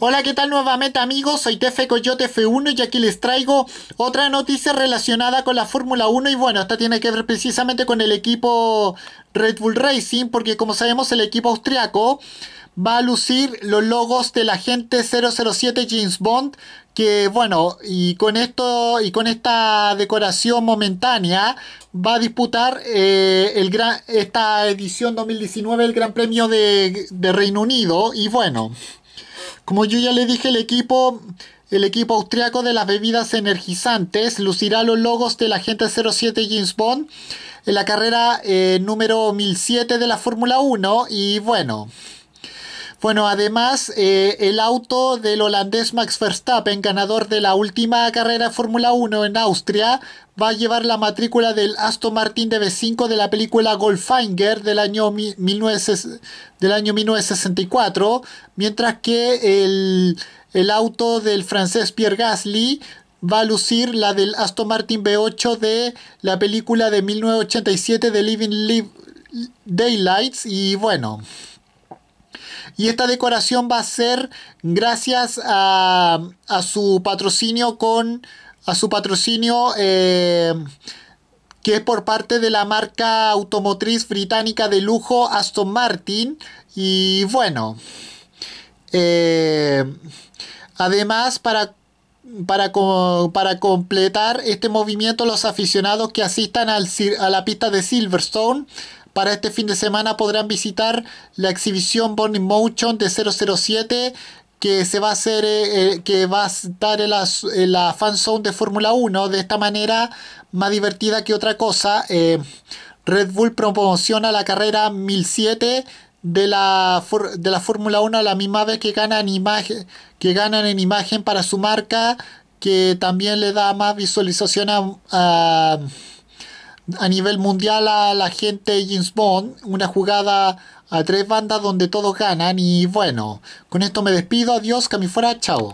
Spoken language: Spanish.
Hola, ¿qué tal nuevamente amigos? Soy Tefe Coyote F1 y aquí les traigo otra noticia relacionada con la Fórmula 1 y bueno, esta tiene que ver precisamente con el equipo Red Bull Racing porque como sabemos el equipo austriaco va a lucir los logos de la gente 007 James Bond que bueno y con esto y con esta decoración momentánea va a disputar eh, el gran, esta edición 2019 el Gran Premio de Reino Unido y bueno como yo ya le dije, el equipo, el equipo austriaco de las bebidas energizantes lucirá los logos de la gente 07 James Bond en la carrera eh, número 1007 de la Fórmula 1 y bueno, bueno, además, eh, el auto del holandés Max Verstappen, ganador de la última carrera de Fórmula 1 en Austria, va a llevar la matrícula del Aston Martin DB5 de la película Goldfinger del año, 1964, mientras que el, auto del francés Pierre Gasly va a lucir la del Aston Martin B8 de la película de 1987 de Living Daylights y bueno. Y esta decoración va a ser gracias a, a su patrocinio con. a su patrocinio. Eh, que es por parte de la marca automotriz británica de lujo Aston Martin. Y bueno, eh, además para, para, completar este movimiento los aficionados que asistan al, a la pista de Silverstone para este fin de semana podrán visitar la exhibición Born Motion de 007 que se va a hacer eh, eh, que va a estar en la, en la fan de Fórmula 1 de esta manera más divertida que otra cosa. Eh, Red Bull promociona la carrera 1007 de la, de la Fórmula 1 a la misma vez que ganan, imagen, que ganan en imagen para su marca, que también le da más visualización a a nivel mundial a la gente James Bond, una jugada a tres bandas donde todos ganan y bueno, con esto me despido, adiós, que fuera, chao.